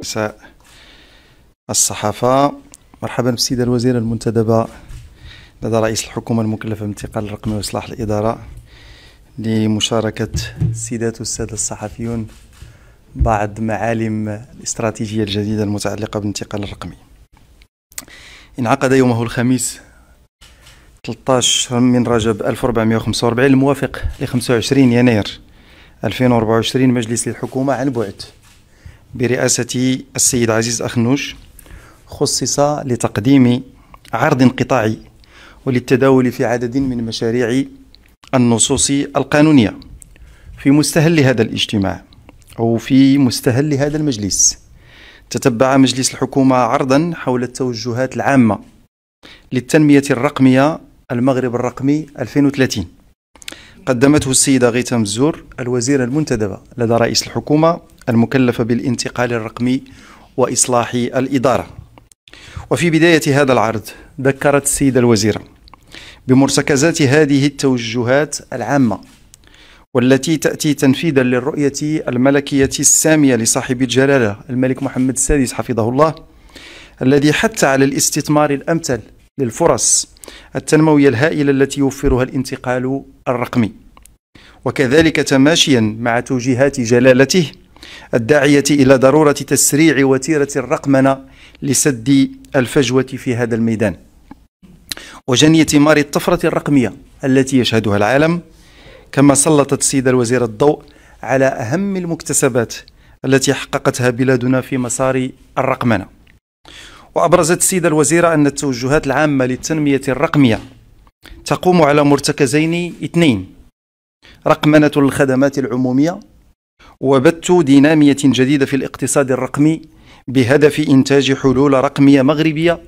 مساء الصحافة مرحبا بالسيدة الوزيرة المنتدبة لدى رئيس الحكومة المكلفة بانتقال الرقمي وإصلاح الإدارة لمشاركة السيدات والسادة الصحفيون بعض معالم الاستراتيجية الجديدة المتعلقة بالانتقال الرقمي انعقد يومه الخميس 13 من رجب 1445 الموافق ل 25 يناير 2024 مجلس الحكومة عن بعد برئاسة السيد عزيز أخنوش خصص لتقديم عرض قطاعي وللتداول في عدد من مشاريع النصوص القانونية في مستهل هذا الاجتماع أو في مستهل هذا المجلس تتبع مجلس الحكومة عرضا حول التوجهات العامة للتنمية الرقمية المغرب الرقمي 2030 قدمته السيدة غيتام الزور الوزيرة المنتدبة لدى رئيس الحكومة المكلفة بالانتقال الرقمي وإصلاح الإدارة وفي بداية هذا العرض ذكرت السيدة الوزيرة بمرتكزات هذه التوجهات العامة والتي تأتي تنفيذا للرؤية الملكية السامية لصاحب الجلالة الملك محمد السادس حفظه الله الذي حتى على الاستثمار الأمثل للفرص التنموية الهائلة التي يوفرها الانتقال الرقمي وكذلك تماشيا مع توجيهات جلالته الداعية إلى ضرورة تسريع وتيرة الرقمنة لسد الفجوة في هذا الميدان وجني ثمار الطفرة الرقمية التي يشهدها العالم كما سلطت السيدة الوزيرة الضوء على أهم المكتسبات التي حققتها بلادنا في مسار الرقمنة وأبرزت السيدة الوزيرة أن التوجهات العامة للتنمية الرقمية تقوم على مرتكزين اثنين رقمنة الخدمات العمومية وبث دينامية جديدة في الاقتصاد الرقمي بهدف إنتاج حلول رقمية مغربية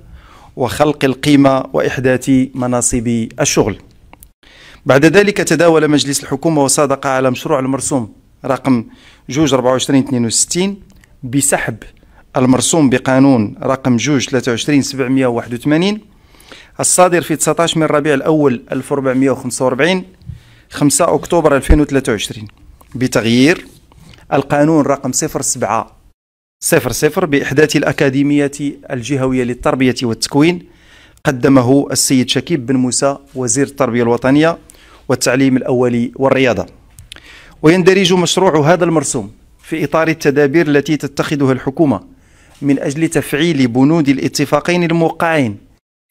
وخلق القيمة وإحداث مناصب الشغل بعد ذلك تداول مجلس الحكومة وصادق على مشروع المرسوم رقم 22462 بسحب المرسوم بقانون رقم جوج 23 781 الصادر في 19 من ربيع الأول 1445 5 أكتوبر 2023 بتغيير القانون رقم 07 صفر صفر بإحداث الأكاديمية الجهوية للتربية والتكوين قدمه السيد شكيب بن موسى وزير التربية الوطنية والتعليم الأولي والرياضة ويندرج مشروع هذا المرسوم في إطار التدابير التي تتخذها الحكومة من أجل تفعيل بنود الاتفاقين الموقعين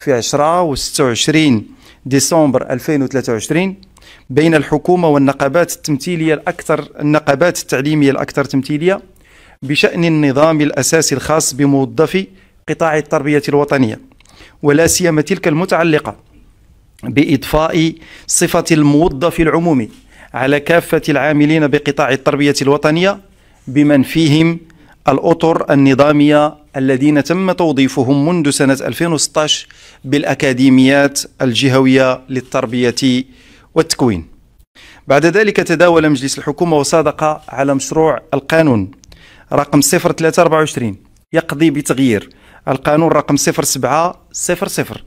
في 10 و 26 ديسمبر 2023 بين الحكومة والنقابات التمثيلية الأكثر النقابات التعليمية الأكثر تمثيلية بشأن النظام الأساسي الخاص بموظفي قطاع التربية الوطنية ولا سيما تلك المتعلقة بإضفاء صفة الموظف العمومي على كافة العاملين بقطاع التربية الوطنية بمن فيهم الأطر النظامية الذين تم توظيفهم منذ سنة 2016 بالأكاديميات الجهوية للتربية والتكوين بعد ذلك تداول مجلس الحكومة وصادق على مشروع القانون رقم 0324 يقضي بتغيير القانون رقم 0700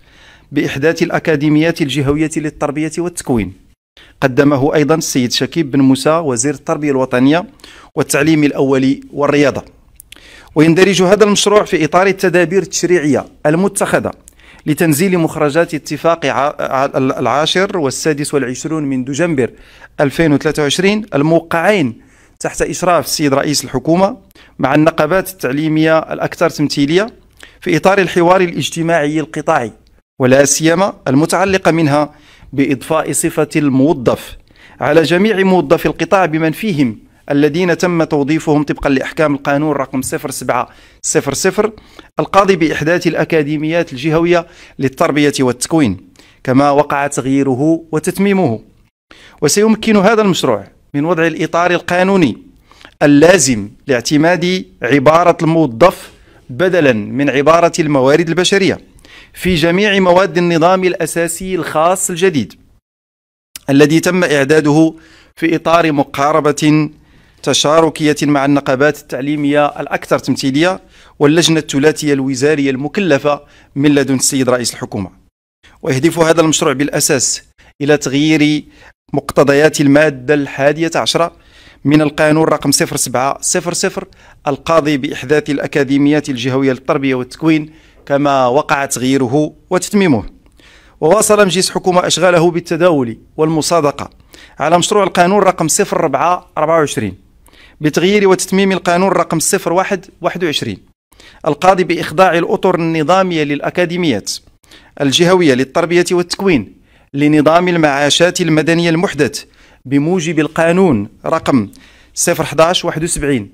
بإحداث الأكاديميات الجهوية للتربية والتكوين قدمه أيضا السيد شكيب بن موسى وزير التربية الوطنية والتعليم الأولي والرياضة ويندرج هذا المشروع في إطار التدابير التشريعية المتخذة لتنزيل مخرجات اتفاق العاشر والسادس والعشرون من دجنبر 2023 الموقعين تحت إشراف السيد رئيس الحكومة مع النقابات التعليمية الأكثر تمثيلية في إطار الحوار الاجتماعي القطاعي ولا سيما المتعلقة منها بإضفاء صفة الموظف على جميع موظفي القطاع بمن فيهم الذين تم توظيفهم طبقا لأحكام القانون رقم 0700 القاضي بإحداث الأكاديميات الجهوية للتربية والتكوين كما وقع تغييره وتتميمه وسيمكن هذا المشروع من وضع الإطار القانوني اللازم لاعتماد عبارة الموظف بدلا من عبارة الموارد البشرية في جميع مواد النظام الأساسي الخاص الجديد الذي تم إعداده في إطار مقاربة تشاركية مع النقابات التعليمية الأكثر تمثيلية واللجنة الثلاثية الوزارية المكلفة من لدن السيد رئيس الحكومة ويهدف هذا المشروع بالأساس إلى تغيير مقتضيات المادة الحادية عشرة من القانون رقم 0700 القاضي بإحداث الأكاديميات الجهوية للتربية والتكوين كما وقع تغييره وتتميمه وواصل مجلس حكومة أشغاله بالتداول والمصادقة على مشروع القانون رقم 0424 بتغيير وتتميم القانون رقم 01 21 القاضي بإخضاع الأطر النظامية للأكاديميات الجهوية للتربية والتكوين لنظام المعاشات المدنية المحدث بموجب القانون رقم 01171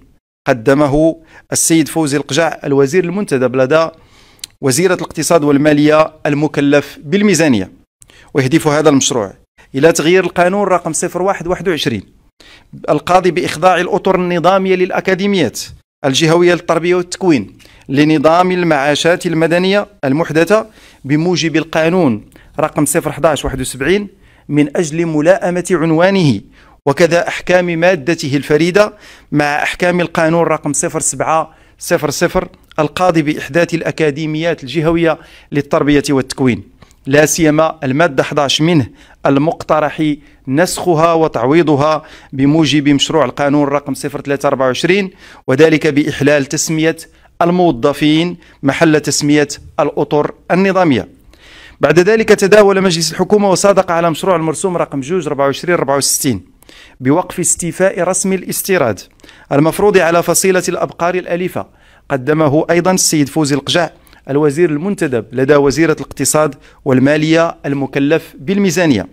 قدمه السيد فوزي القجع الوزير المنتدب لدى وزيرة الاقتصاد والمالية المكلف بالميزانية ويهدف هذا المشروع إلى تغيير القانون رقم 01 21 القاضي بإخضاع الأطر النظامية للأكاديميات الجهوية للتربية والتكوين لنظام المعاشات المدنية المحدثة بموجب القانون رقم 01171 من أجل ملائمه عنوانه وكذا أحكام مادته الفريدة مع أحكام القانون رقم 0700 القاضي بإحداث الأكاديميات الجهوية للتربية والتكوين لا سيما المادة 11 منه المقترح نسخها وتعويضها بموجب مشروع القانون رقم 0324 وذلك بإحلال تسمية الموظفين محل تسمية الأطر النظامية بعد ذلك تداول مجلس الحكومة وصادق على مشروع المرسوم رقم جوج 2464 بوقف استيفاء رسم الاستيراد المفروض على فصيلة الأبقار الأليفة قدمه أيضا السيد فوزي القجاع الوزير المنتدب لدى وزيرة الاقتصاد والمالية المكلف بالميزانية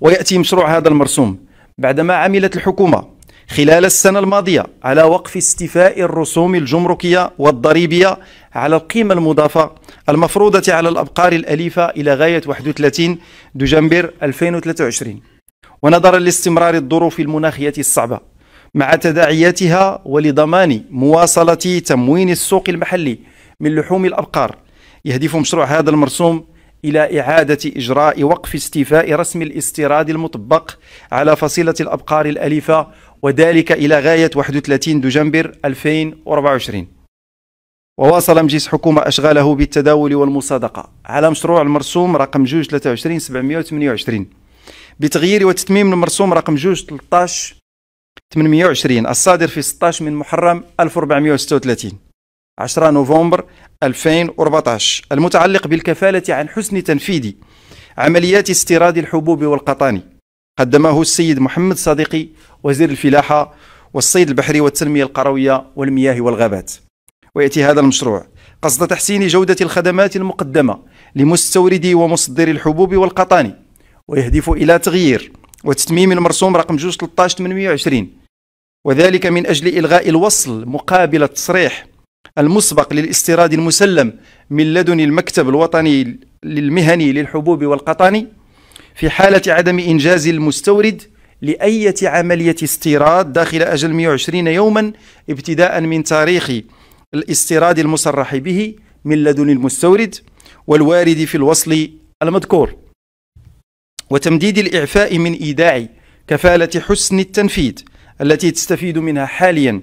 ويأتي مشروع هذا المرسوم بعدما عملت الحكومة خلال السنة الماضية على وقف استيفاء الرسوم الجمركية والضريبية على القيمة المضافة المفروضة على الأبقار الأليفة إلى غاية 31 دجنبر 2023 ونظرا لاستمرار الظروف المناخية الصعبة مع تداعياتها ولضمان مواصلة تموين السوق المحلي من لحوم الأبقار يهدف مشروع هذا المرسوم إلى إعادة إجراء وقف استيفاء رسم الاستيراد المطبق على فصيلة الأبقار الأليفة وذلك إلى غاية 31 دجنبر 2024 وواصل مجلس حكومة أشغاله بالتداول والمصادقة على مشروع المرسوم رقم 2 23 728 بتغيير وتتميم المرسوم رقم 2 13 820 الصادر في 16 من محرم 1436 10 نوفمبر 2014 المتعلق بالكفالة عن حسن تنفيذ عمليات استيراد الحبوب والقطاني قدمه السيد محمد صديقي وزير الفلاحة والصيد البحري والتنمية القروية والمياه والغابات ويأتي هذا المشروع قصد تحسين جودة الخدمات المقدمة لمستوردي ومصدري الحبوب والقطاني ويهدف إلى تغيير وتتميم المرسوم رقم 213 13 820 وذلك من أجل إلغاء الوصل مقابل التصريح المسبق للاستيراد المسلم من لدن المكتب الوطني للمهني للحبوب والقطن في حالة عدم إنجاز المستورد لأية عملية استيراد داخل أجل 120 يوما ابتداء من تاريخ الاستيراد المصرح به من لدن المستورد والوارد في الوصل المذكور وتمديد الإعفاء من إيداع كفالة حسن التنفيذ التي تستفيد منها حاليا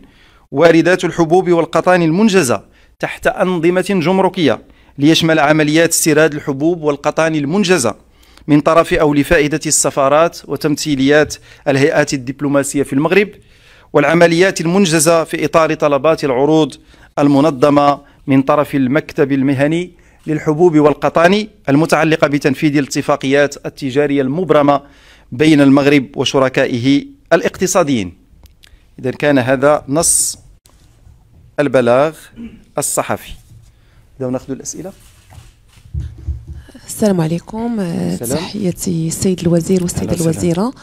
واردات الحبوب والقطان المنجزة تحت أنظمة جمركية ليشمل عمليات استيراد الحبوب والقطان المنجزة من طرف أو لفائدة السفارات وتمثيليات الهيئات الدبلوماسية في المغرب والعمليات المنجزة في إطار طلبات العروض المنظمة من طرف المكتب المهني للحبوب والقطان المتعلقة بتنفيذ الاتفاقيات التجارية المبرمة بين المغرب وشركائه الاقتصاديين إذا كان هذا نص البلاغ الصحفي إذا نأخذ الأسئلة السلام عليكم آه، السلام. تحياتي السيد الوزير والسيدة الوزيرة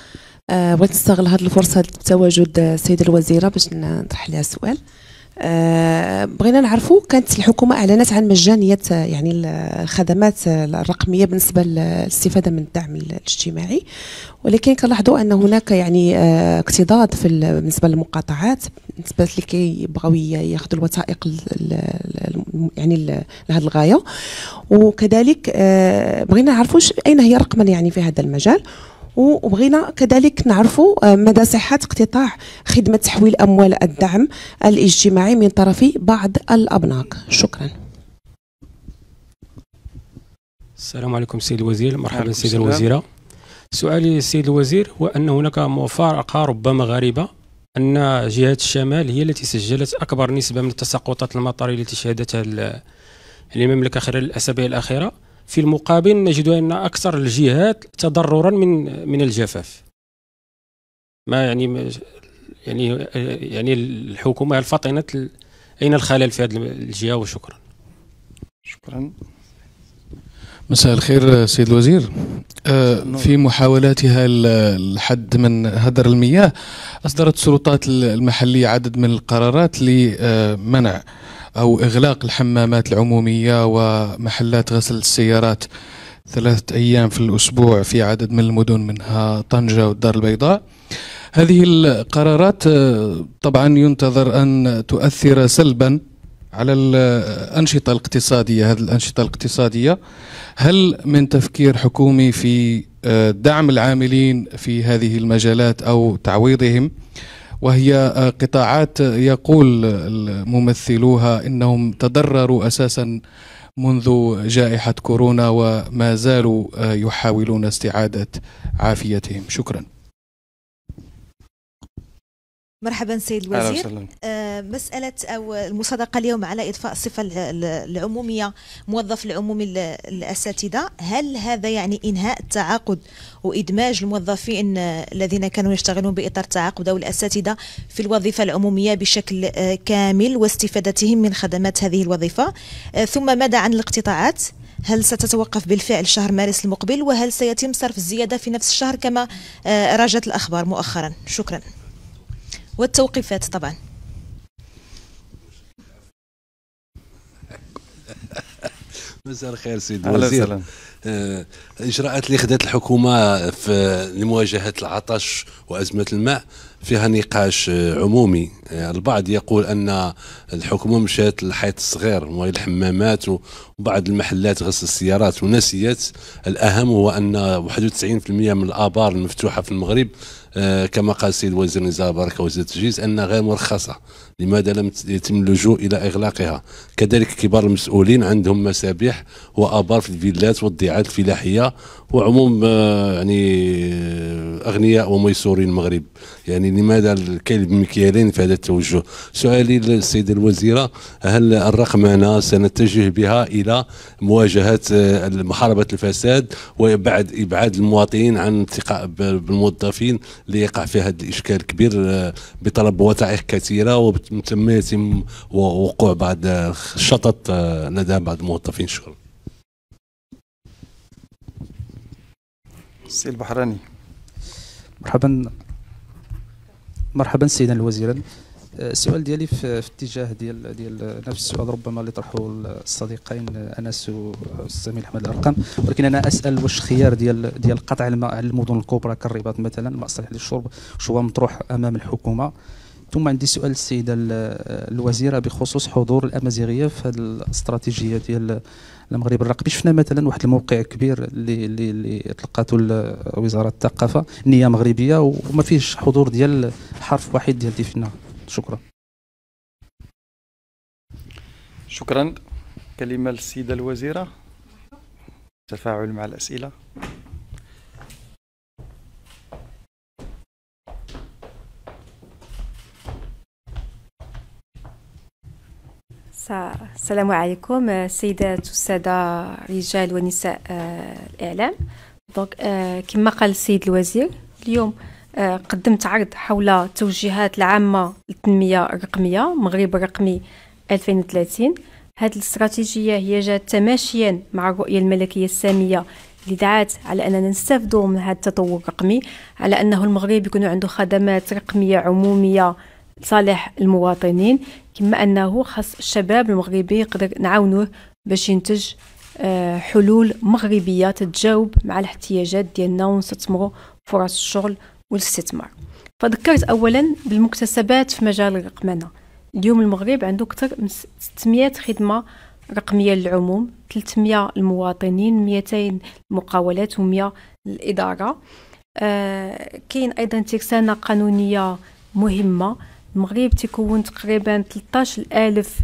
بغيت آه، نستغل هذه الفرصة لتواجد السيدة آه، الوزيرة باش نطرح لها سؤال آه، بغينا نعرفوا كانت الحكومه اعلنت عن مجانيه يعني الخدمات الرقميه بالنسبه للاستفاده من الدعم الاجتماعي ولكن كنلاحظوا ان هناك يعني اكتضاد آه، في بالنسبه للمقاطعات بالنسبه اللي كيبغاو ياخذوا الوثائق يعني لهذه الغايه وكذلك آه، بغينا نعرفوا اين هي رقما يعني في هذا المجال وبغينا كذلك نعرفوا آه، مدى صحة اقتطاع خدمة تحويل أموال الدعم الاجتماعي من طرف بعض الأبناك شكرا السلام عليكم سيد الوزير مرحبا سيد الوزيرة سؤالي سيد الوزير هو أن هناك مفارقة ربما غريبة أن جهة الشمال هي التي سجلت أكبر نسبة من التساقطات المطرية التي شهدتها المملكة خلال الأسابيع الأخيرة في المقابل نجد أن أكثر الجهات تضررا من من الجفاف ما يعني يعني يعني الحكومة هل أين الخلل في هذه الجهة وشكرا شكرا مساء الخير سيد الوزير أه، في محاولاتها الحد من هدر المياه أصدرت السلطات المحلية عدد من القرارات لمنع أو إغلاق الحمامات العمومية ومحلات غسل السيارات ثلاثة أيام في الأسبوع في عدد من المدن منها طنجة والدار البيضاء هذه القرارات آه، طبعا ينتظر أن تؤثر سلبا على الأنشطة الاقتصادية هذه الأنشطة الاقتصادية هل من تفكير حكومي في آه، دعم العاملين في هذه المجالات أو تعويضهم وهي آه، قطاعات يقول ممثلوها انهم تضرروا اساسا منذ جائحه كورونا وما زالوا آه، يحاولون استعاده عافيتهم شكرا مرحبا سيد الوزير آه، مسألة أو المصادقة اليوم على إضفاء الصفة العمومية موظف العمومي الأساتذة هل هذا يعني إنهاء التعاقد وإدماج الموظفين الذين كانوا يشتغلون بإطار التعاقد أو الأساتذة في الوظيفة العمومية بشكل آه، كامل واستفادتهم من خدمات هذه الوظيفة آه، ثم ماذا عن الاقتطاعات هل ستتوقف بالفعل شهر مارس المقبل وهل سيتم صرف الزيادة في نفس الشهر كما راجت الأخبار مؤخرا شكرا والتوقيفات طبعا مساء الخير سيدي الوزير الاجراءات آه، اللي خدات الحكومه في لمواجهه العطش وازمه الماء فيها نقاش آه، عمومي آه، البعض يقول ان الحكومه مشات للحيط الصغير موال الحمامات وبعض المحلات غسل السيارات ونسيت الاهم هو ان 91% من الابار المفتوحه في المغرب كما قال السيد وزير النزاهه بركه وزير التجهيز انها غير مرخصه لماذا لم يتم اللجوء الى اغلاقها كذلك كبار المسؤولين عندهم مسابح وابار في الفيلات والضياع المبيعات الفلاحيه وعموم آه، يعني آه، اغنياء وميسورين المغرب يعني لماذا الكيل بمكيالين في هذا التوجه سؤالي للسيده الوزيره هل الرقمنه سنتجه بها الى مواجهه آه، محاربه الفساد وبعد ابعاد المواطنين عن الثقه بالموظفين ليقع في هذا الاشكال كبير بطلب وثائق كثيره وتم يتم وقوع بعض الشطط لدى بعض الموظفين شكرا السي البحراني مرحبا مرحبا سيدا الوزيرا أه، السؤال ديالي في اتجاه ديال ديال نفس السؤال ربما اللي طرحه الصديقين انس والزميل احمد الارقام ولكن انا اسال واش خيار ديال ديال قطع الماء على المدن الكبرى كالرباط مثلا الماء الصالح للشرب شو هو مطروح امام الحكومه ثم عندي سؤال السيده الوزيره بخصوص حضور الامازيغيه في هذه الاستراتيجيه ديال المغرب الرقبي شفنا مثلا واحد الموقع كبير اللي اللي, اللي وزاره الثقافه نيه مغربيه وما فيهش حضور ديال حرف واحد ديال ديفنا شكرا شكرا كلمه للسيده الوزيره تفاعل مع الاسئله السلام عليكم السيدات آه، والسادة رجال ونساء آه، الإعلام دونك آه، كما قال السيد الوزير اليوم قدمت عرض حول التوجيهات العامة للتنمية الرقمية مغرب الرقمي 2030 هذه الاستراتيجية هي جات تماشيا مع الرؤية الملكية السامية اللي دعات على اننا نستافدوا من هذا التطور الرقمي على انه المغرب يكون عنده خدمات رقميه عموميه لصالح المواطنين كما انه خاص الشباب المغربي يقدر نعاونوه باش ينتج آه، حلول مغربيه تتجاوب مع الاحتياجات ديالنا ونستثمروا فرص الشغل والاستثمار فذكرت اولا بالمكتسبات في مجال الرقمنه اليوم المغرب عنده اكثر من 600 خدمه رقميه للعموم 300 المواطنين 200 المقاولات و100 الاداره آه كاين ايضا ترسانه قانونيه مهمه المغرب تكون تقريبا 13 ألف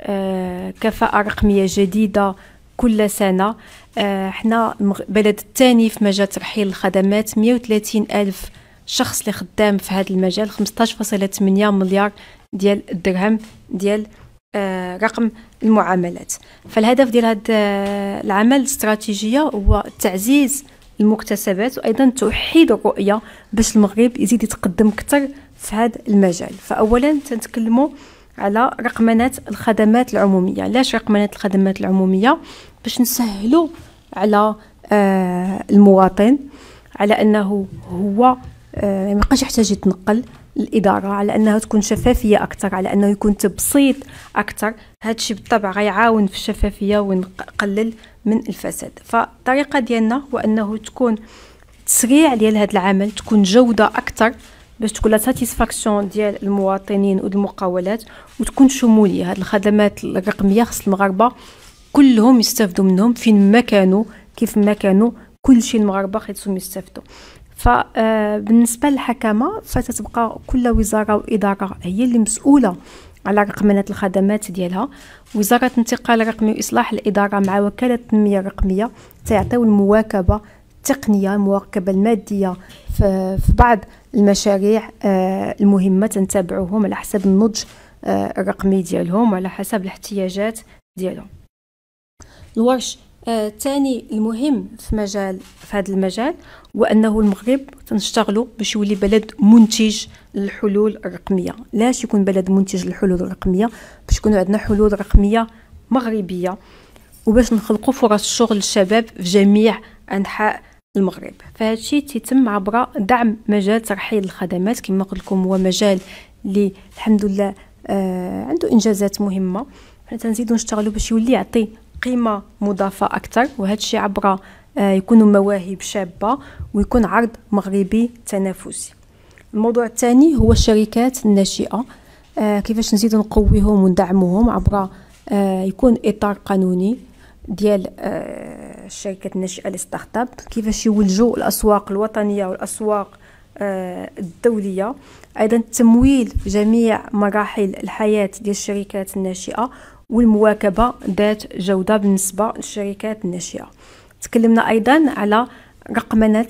آه، كفاءة رقمية جديدة كل سنة احنا آه، بلد الثاني في مجال ترحيل الخدمات 130 ألف شخص اللي خدام في هذا المجال 15.8 مليار ديال الدرهم ديال آه، رقم المعاملات فالهدف ديال هذا العمل الاستراتيجيه هو تعزيز المكتسبات وايضا توحيد الرؤيه باش المغرب يزيد يتقدم اكثر في هذا المجال فأولا تنتكلموا على رقمنات الخدمات العمومية علاش رقمنات الخدمات العمومية باش نسهلوا على آه المواطن على أنه هو آه يعني ما بقاش يحتاج يتنقل الاداره على انها تكون شفافيه اكثر على انه يكون تبسيط اكثر هذا الشيء بالطبع غيعاون في الشفافيه ونقلل من الفساد فالطريقه ديالنا هو انه تكون تسريع ديال هذا العمل تكون جوده اكثر باش تكون لا ساتيسفاكسيون ديال المواطنين والمقاولات وتكون شموليه هاد الخدمات الرقميه خص المغاربه كلهم يستافدوا منهم فين ما كانوا كيف ما كانوا كل شيء المغاربه خصهم يستافدوا فبالنسبه آه، للحكامه فتتبقى كل وزاره واداره هي اللي مسؤوله على رقمنه الخدمات ديالها وزاره الانتقال الرقمي واصلاح الاداره مع وكاله التنميه الرقميه تعطيو المواكبه التقنيه المواكبه الماديه في بعض المشاريع آه، المهمه تنتابعوهم على حسب النضج آه، الرقمي ديالهم وعلى حسب الاحتياجات ديالهم الورش آه، الثاني آه المهم في مجال في هذا المجال هو انه المغرب تنشتغلوا باش يولي بلد منتج للحلول الرقميه لاش يكون بلد منتج للحلول الرقميه باش يكون عندنا حلول رقميه مغربيه وباش نخلقوا فرص الشغل للشباب في جميع انحاء المغرب فهذا الشيء تيتم عبر دعم مجال ترحيل الخدمات كما قلت لكم هو مجال اللي الحمد لله آه عنده انجازات مهمه حنا تنزيدو نشتغلوا باش يولي يعطي قيمه مضافه اكثر وهذا الشيء عبر آه يكونوا مواهب شابه ويكون عرض مغربي تنافسي الموضوع الثاني هو الشركات الناشئه آه كيفاش نزيدو نقويهم وندعموهم عبر آه يكون اطار قانوني ديال الشركة آه، الناشئه لي اب كيفاش يولجوا الاسواق الوطنيه والاسواق آه، الدوليه ايضا تمويل جميع مراحل الحياه ديال الشركات الناشئه والمواكبه ذات جوده بالنسبه للشركات الناشئه تكلمنا ايضا على رقمنه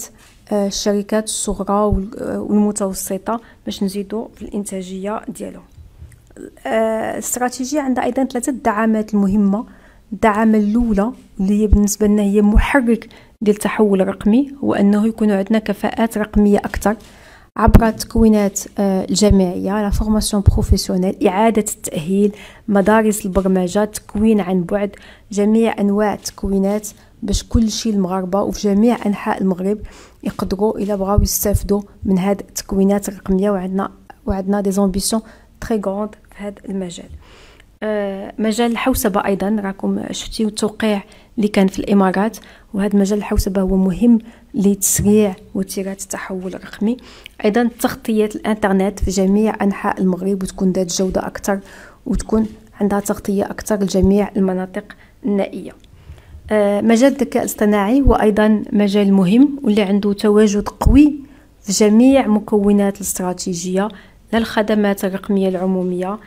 آه، الشركات الصغرى والمتوسطه باش نزيدوا في الانتاجيه ديالهم الاستراتيجيه عندها ايضا ثلاثه الدعامات المهمه الدعامه الاولى اللي بالنسبه لنا هي محرك ديال التحول الرقمي هو انه يكون عندنا كفاءات رقميه اكثر عبر التكوينات آه، الجامعيه لا فورماسيون بروفيسيونيل اعاده التاهيل مدارس البرمجه التكوين عن بعد جميع انواع التكوينات باش كل شيء المغاربه وفي جميع انحاء المغرب يقدروا الا بغاو يستافدوا من هاد التكوينات الرقميه وعندنا وعندنا دي زامبيسيون تري غروند في هذا المجال آه، مجال الحوسبة أيضا راكم شفتي التوقيع اللي كان في الإمارات وهذا مجال الحوسبة هو مهم لتسريع وتيرات التحول الرقمي أيضا تغطية الإنترنت في جميع أنحاء المغرب وتكون ذات جودة أكثر وتكون عندها تغطية أكثر لجميع المناطق النائية آه، مجال الذكاء الاصطناعي هو أيضا مجال مهم واللي عنده تواجد قوي في جميع مكونات الاستراتيجية لا الخدمات الرقمية العمومية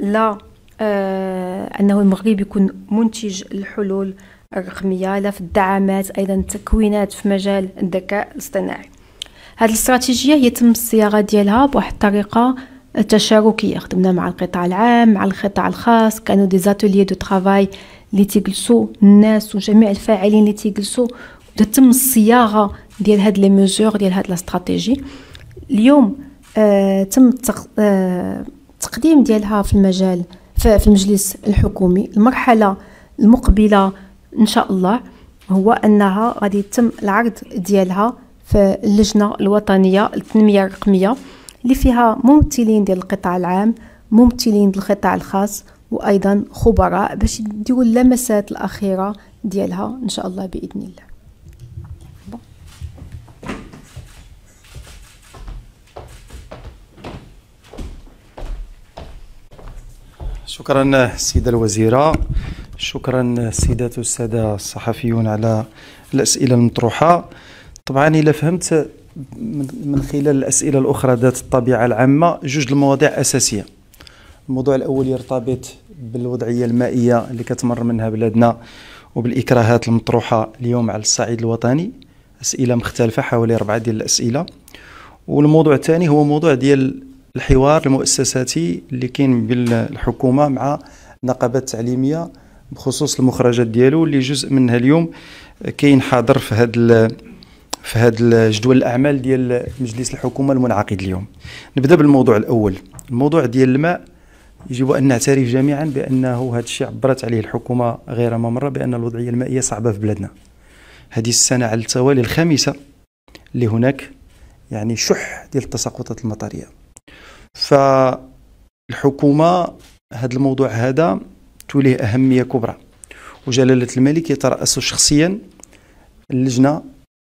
لا آه، أنه المغرب يكون منتج الحلول الرقمية لا في الدعامات أيضا التكوينات في مجال الذكاء الاصطناعي هذه الاستراتيجية هي تم الصياغة ديالها بواحد الطريقة تشاركية خدمنا مع القطاع العام مع القطاع الخاص كانوا دي زاتولي دو ترافاي اللي تيجلسوا الناس وجميع الفاعلين اللي تيجلسوا تتم الصياغة ديال هاد لي ميزور ديال هاد الاستراتيجي اليوم آه تم التق... آه التقديم ديالها في المجال في المجلس الحكومي المرحله المقبله ان شاء الله هو انها غادي يتم العرض ديالها في اللجنه الوطنيه للتنميه الرقميه اللي فيها ممثلين ديال القطاع العام ممثلين القطاع الخاص وايضا خبراء باش يديروا اللمسات الاخيره ديالها ان شاء الله باذن الله شكرا السيدة الوزيرة شكرا السيدات والسادة الصحفيون على الأسئلة المطروحة طبعا إلا فهمت من خلال الأسئلة الأخرى ذات الطبيعة العامة جوج المواضيع أساسية الموضوع الأول يرتبط بالوضعية المائية اللي كتمر منها بلادنا وبالإكراهات المطروحة اليوم على الصعيد الوطني أسئلة مختلفة حوالي أربعة ديال الأسئلة والموضوع الثاني هو موضوع ديال الحوار المؤسساتي اللي كاين بين الحكومه مع النقابات التعليميه بخصوص المخرجات ديالو اللي جزء منها اليوم كاين حاضر في هذا في هذا جدول الاعمال ديال مجلس الحكومه المنعقد اليوم نبدا بالموضوع الاول الموضوع ديال الماء يجب ان نعترف جميعا بانه هذا الشيء عبرت عليه الحكومه غير ما مره بان الوضعيه المائيه صعبه في بلادنا هذه السنه على التوالي الخامسه اللي هناك يعني شح ديال التساقطات المطريه فالحكومه هذا الموضوع هذا توليه اهميه كبرى وجلاله الملك يتراس شخصيا اللجنه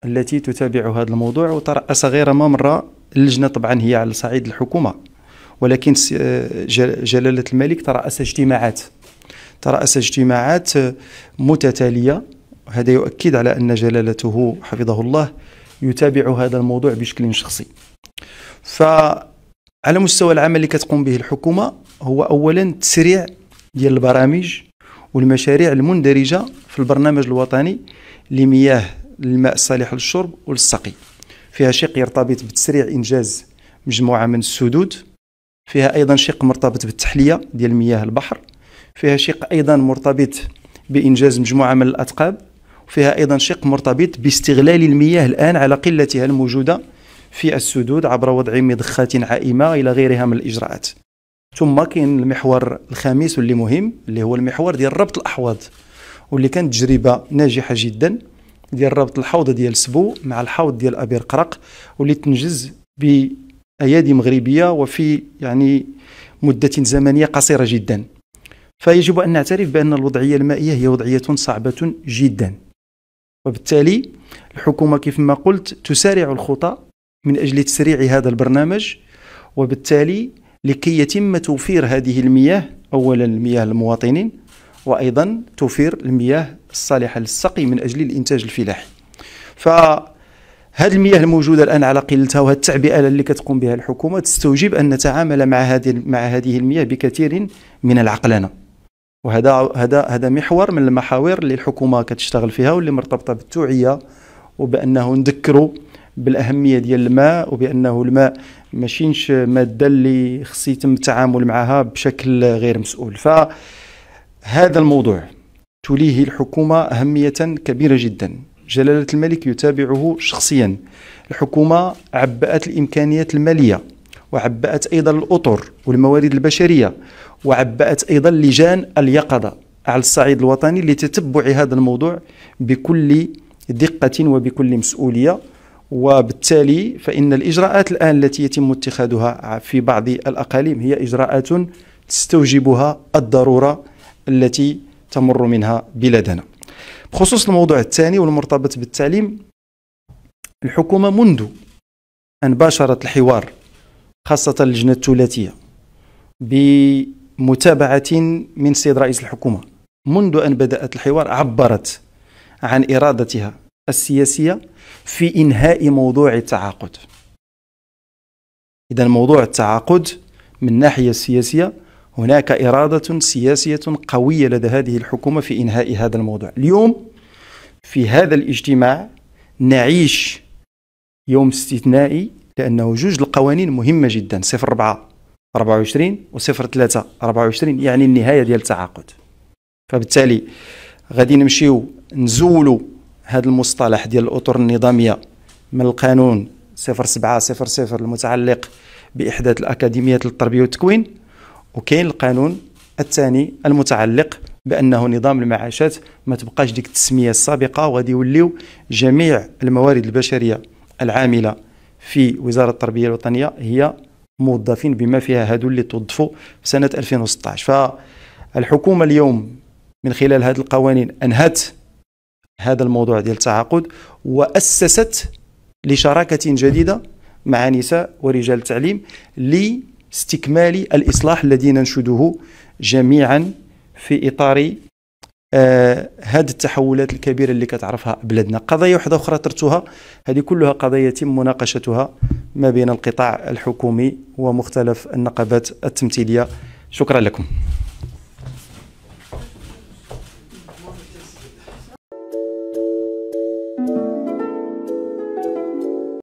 التي تتابع هذا الموضوع وتراس غير ما مره اللجنه طبعا هي على صعيد الحكومه ولكن جلاله الملك تراس اجتماعات تراس اجتماعات متتاليه هذا يؤكد على ان جلالته حفظه الله يتابع هذا الموضوع بشكل شخصي ف على مستوى العمل اللي كتقوم به الحكومه هو اولا تسريع ديال البرامج والمشاريع المندرجه في البرنامج الوطني لمياه الماء الصالح للشرب والسقي فيها شق يرتبط بتسريع انجاز مجموعه من السدود فيها ايضا شق مرتبط بالتحليه ديال مياه البحر فيها شق ايضا مرتبط بانجاز مجموعه من الاتقاب وفيها ايضا شق مرتبط باستغلال المياه الان على قلتها الموجوده في السدود عبر وضع مضخات عائمه الى غيرها من الاجراءات ثم كاين المحور الخامس واللي مهم اللي هو المحور ديال ربط الاحواض واللي كانت تجربه ناجحه جدا ديال ربط الحوض ديال سبو مع الحوض ديال ابير قرق واللي تنجز بايادي مغربيه وفي يعني مده زمنيه قصيره جدا فيجب ان نعترف بان الوضعيه المائيه هي وضعيه صعبه جدا وبالتالي الحكومه كيف ما قلت تسارع الخطى من أجل تسريع هذا البرنامج وبالتالي لكي يتم توفير هذه المياه أولا المياه للمواطنين وأيضا توفير المياه الصالحة للسقي من أجل الإنتاج الفلاحي فهذه المياه الموجودة الآن على قلتها وهذه التعبئة اللي كتقوم بها الحكومة تستوجب أن نتعامل مع هذه مع هذه المياه بكثير من العقلانة وهذا هذا هذا محور من المحاور اللي الحكومة كتشتغل فيها واللي مرتبطة بالتوعية وبأنه نذكروا بالاهميه ديال الماء وبانه الماء ماشينش ماده اللي خص يتم التعامل معها بشكل غير مسؤول فهذا الموضوع توليه الحكومه اهميه كبيره جدا جلاله الملك يتابعه شخصيا الحكومه عبأت الامكانيات الماليه وعبأت ايضا الاطر والموارد البشريه وعبأت ايضا لجان اليقظه على الصعيد الوطني لتتبع هذا الموضوع بكل دقه وبكل مسؤوليه وبالتالي فإن الإجراءات الآن التي يتم اتخاذها في بعض الأقاليم هي إجراءات تستوجبها الضرورة التي تمر منها بلادنا بخصوص الموضوع الثاني والمرتبط بالتعليم الحكومة منذ أن باشرت الحوار خاصة اللجنة الثلاثية بمتابعة من سيد رئيس الحكومة منذ أن بدأت الحوار عبرت عن إرادتها السياسية في إنهاء موضوع التعاقد إذا موضوع التعاقد من الناحية السياسية هناك إرادة سياسية قوية لدى هذه الحكومة في إنهاء هذا الموضوع اليوم في هذا الاجتماع نعيش يوم استثنائي لأنه جوج القوانين مهمة جدا 04 24 و 03 24 يعني النهاية ديال التعاقد فبالتالي غادي نمشيو نزولوا هذا المصطلح ديال الاطر النظاميه من القانون 0700 المتعلق باحداث الاكاديميات للتربيه والتكوين وكاين القانون الثاني المتعلق بانه نظام المعاشات ما تبقاش ديك التسميه السابقه وغادي يوليو جميع الموارد البشريه العامله في وزاره التربيه الوطنيه هي موظفين بما فيها هادو اللي توظفوا في سنه 2016 فالحكومه اليوم من خلال هذه القوانين انهت هذا الموضوع ديال التعاقد واسست لشراكه جديده مع نساء ورجال التعليم لاستكمال الاصلاح الذي ننشده جميعا في اطار آه هذه التحولات الكبيره اللي كتعرفها بلادنا قضايا واحده اخرى طرتها هذه كلها قضايا يتم مناقشتها ما بين القطاع الحكومي ومختلف النقابات التمثيليه شكرا لكم